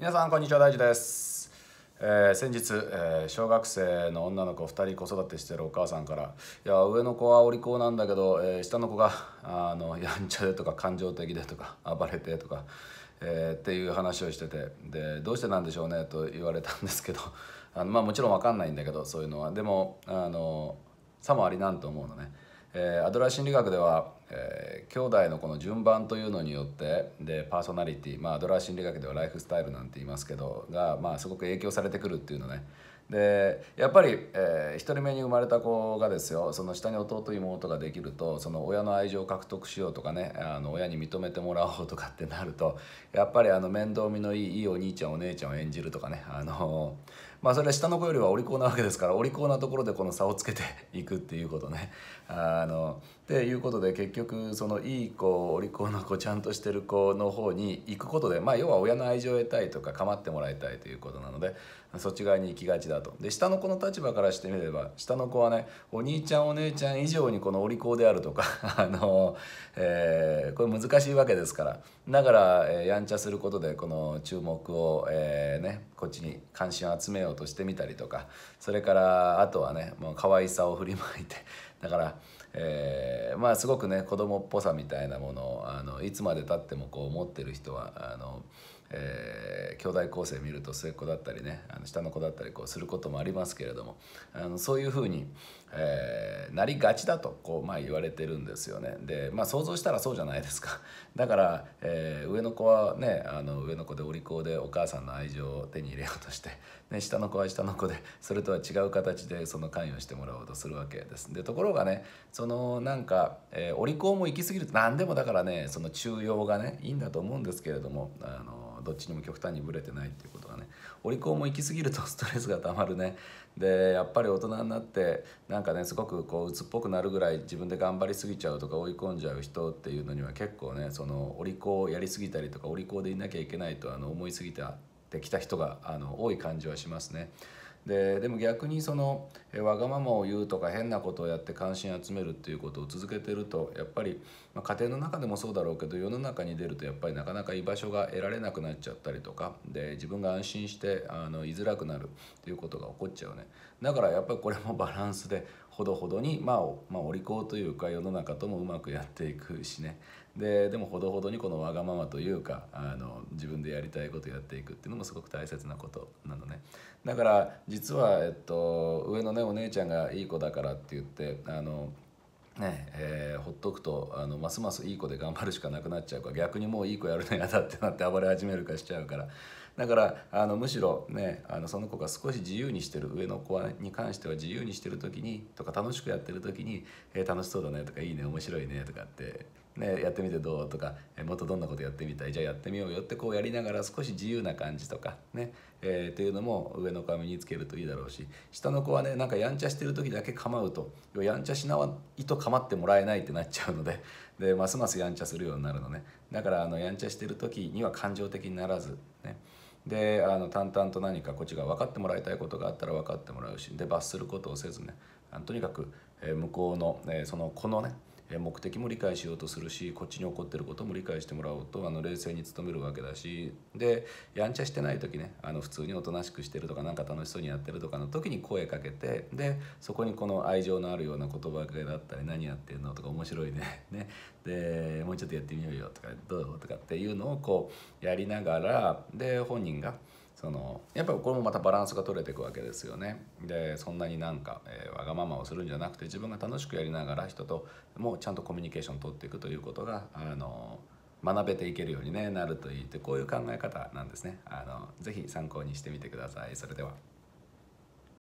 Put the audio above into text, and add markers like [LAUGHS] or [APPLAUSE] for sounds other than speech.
皆さんこんにちは大地です、えー、先日、えー、小学生の女の子2人子育てしてるお母さんから「いや上の子はお利口なんだけど、えー、下の子があのやんちゃで」とか「感情的で」とか「暴れて」とか、えっていう話をしててで「どうしてなんでしょうね」と言われたんですけどあのまあもちろん分かんないんだけどそういうのはでもあのさもありなんと思うのね。えー、アドラー心理学ではえー、兄弟のこの順番というのによってでパーソナリティまあドラー心理学ではライフスタイルなんて言いますけどが、まあ、すごく影響されてくるっていうのねでやっぱり、えー、1人目に生まれた子がですよその下に弟妹ができるとその親の愛情を獲得しようとかねあの親に認めてもらおうとかってなるとやっぱりあの面倒見のいいいいお兄ちゃんお姉ちゃんを演じるとかねあのまあそれは下の子よりはお利口なわけですからお利口なところでこの差をつけていくっていうことねあのっていうことで結局局そのいい子お利口な子ちゃんとしてる子の方に行くことで、まあ、要は親の愛情を得たいとか構ってもらいたいということなのでそっち側に行きがちだとで下の子の立場からしてみれば下の子はねお兄ちゃんお姉ちゃん以上にこのお利口であるとか [LAUGHS] あの、えー、これ難しいわけですからながら、えやんちゃすることでこの注目を、えー、ね、こっちに関心を集めようとしてみたりとかそれからあとはねもう可愛さを振りまいて [LAUGHS] だから、えー、まあすごくね子供っぽさみたいなものをあのいつまでたってもこう持ってる人はあの、えー、兄弟構成見ると末っ子だったりねあの下の子だったりこうすることもありますけれどもあのそういうふうに、えーなりがちだとこう、まあ、言われてるんですよねで、まあ、想像したらそうじゃないですか [LAUGHS] だから、えー、上の子はねあの上の子でお利口でお母さんの愛情を手に入れようとして、ね、下の子は下の子でそれとは違う形でその関与してもらおうとするわけですでところがねそのなんか、えー、お利口も行き過ぎると何でもだからねその中庸がねいいんだと思うんですけれどもあのどっちにも極端にぶれてないっていうことがねお利口も行き過ぎると [LAUGHS] ストレスがたまるねでやっぱり大人になってなんかねすごくこう鬱っぽくなるぐらい自分で頑張りすぎちゃうとか追い込んじゃう人っていうのには結構ねそのお利口をやりすぎたりとかお利口でいなきゃいけないとあの思いすぎてきた人があの多い感じはしますね。ででも逆にそのわがままを言うとか変なことをやって関心集めるっていうことを続けてるとやっぱり、まあ、家庭の中でもそうだろうけど世の中に出るとやっぱりなかなか居場所が得られなくなっちゃったりとかで自分が安心してあの居づらくなるっていうことが起こっちゃうねだからやっぱりこれも [LAUGHS] バランスでほどほどに、まあ、まあお利口というか世の中ともうまくやっていくしねででもほどほどにこのわがままというかあの自分でやりたいことやっていくっていうのもすごく大切なことなのねだから実は、えっと、上のねお姉ちゃんがいい子だからって言ってあのねえー、ほっとくとあのますますいい子で頑張るしかなくなっちゃうから逆にもういい子やるのやだってなって暴れ始めるかしちゃうからだからあのむしろ、ね、あのその子が少し自由にしてる上の子に関しては自由にしてる時にとか楽しくやってる時に「えー、楽しそうだね」とか「いいね面白いね」とかってね、やってみてどうとか、えもっとどんなことやってみたいじゃあやってみようよってこうやりながら少し自由な感じとかね、えー、というのも上の子は身につけるといいだろうし下の子はねなんかやんちゃしてる時だけ構うとやんちゃしないと構ってもらえないってなっちゃうのででますますやんちゃするようになるのねだからあのやんちゃしてる時には感情的にならずねであの淡々と何かこっちが分かってもらいたいことがあったら分かってもらうしで罰することをせずねとにかく向こうのその子のね目的も理解しようとするしこっちに起こってることも理解してもらおうとあの冷静に努めるわけだしでやんちゃしてない時ねあの普通におとなしくしてるとか何か楽しそうにやってるとかの時に声かけてでそこにこの愛情のあるような言葉けだったり何やってんのとか面白いね [LAUGHS] ねでもうちょっとやってみようよとかどうとかっていうのをこうやりながらで本人が。そのやっぱりこれもまたバランスが取れていくわけですよねでそんなになんか、えー、わがままをするんじゃなくて自分が楽しくやりながら人ともちゃんとコミュニケーション取っていくということがあの学べていけるように、ね、なるといいってこういう考え方なんですねあのぜひ参考にしてみてくださいそれでは